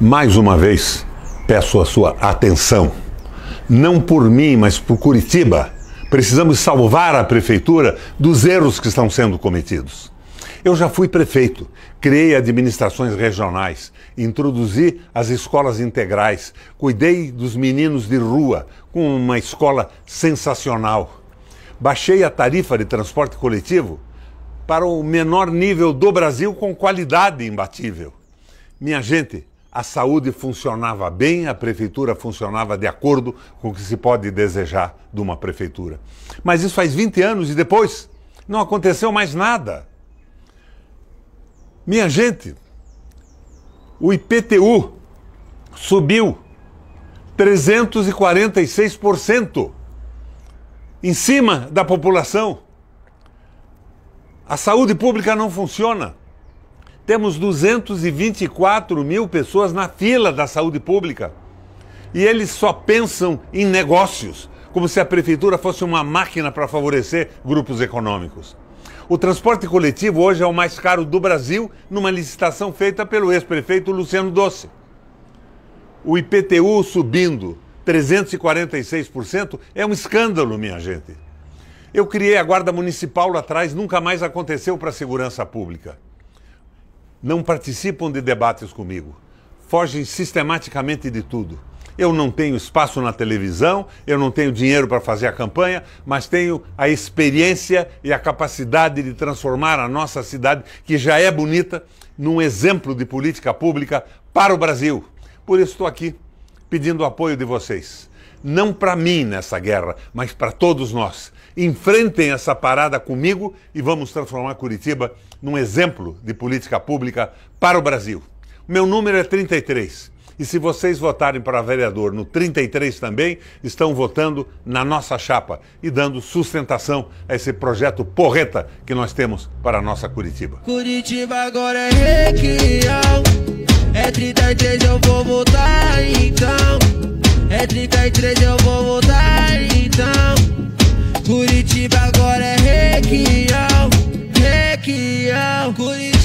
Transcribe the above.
Mais uma vez, peço a sua atenção. Não por mim, mas por Curitiba. Precisamos salvar a prefeitura dos erros que estão sendo cometidos. Eu já fui prefeito, criei administrações regionais, introduzi as escolas integrais, cuidei dos meninos de rua com uma escola sensacional. Baixei a tarifa de transporte coletivo para o menor nível do Brasil com qualidade imbatível. Minha gente, a saúde funcionava bem, a prefeitura funcionava de acordo com o que se pode desejar de uma prefeitura. Mas isso faz 20 anos e depois não aconteceu mais nada. Minha gente, o IPTU subiu 346% em cima da população. A saúde pública não funciona. Temos 224 mil pessoas na fila da saúde pública. E eles só pensam em negócios, como se a prefeitura fosse uma máquina para favorecer grupos econômicos. O transporte coletivo hoje é o mais caro do Brasil, numa licitação feita pelo ex-prefeito Luciano Doce. O IPTU subindo 346% é um escândalo, minha gente. Eu criei a Guarda Municipal lá atrás, nunca mais aconteceu para a segurança pública não participam de debates comigo, fogem sistematicamente de tudo. Eu não tenho espaço na televisão, eu não tenho dinheiro para fazer a campanha, mas tenho a experiência e a capacidade de transformar a nossa cidade, que já é bonita, num exemplo de política pública para o Brasil. Por isso estou aqui pedindo o apoio de vocês não para mim nessa guerra, mas para todos nós. Enfrentem essa parada comigo e vamos transformar Curitiba num exemplo de política pública para o Brasil. O meu número é 33. E se vocês votarem para vereador no 33 também, estão votando na nossa chapa e dando sustentação a esse projeto porreta que nós temos para a nossa Curitiba. Curitiba agora é requião, é 33 eu vou votar. 33 eu vou voltar então Curitiba agora é Requião, Requião Curitiba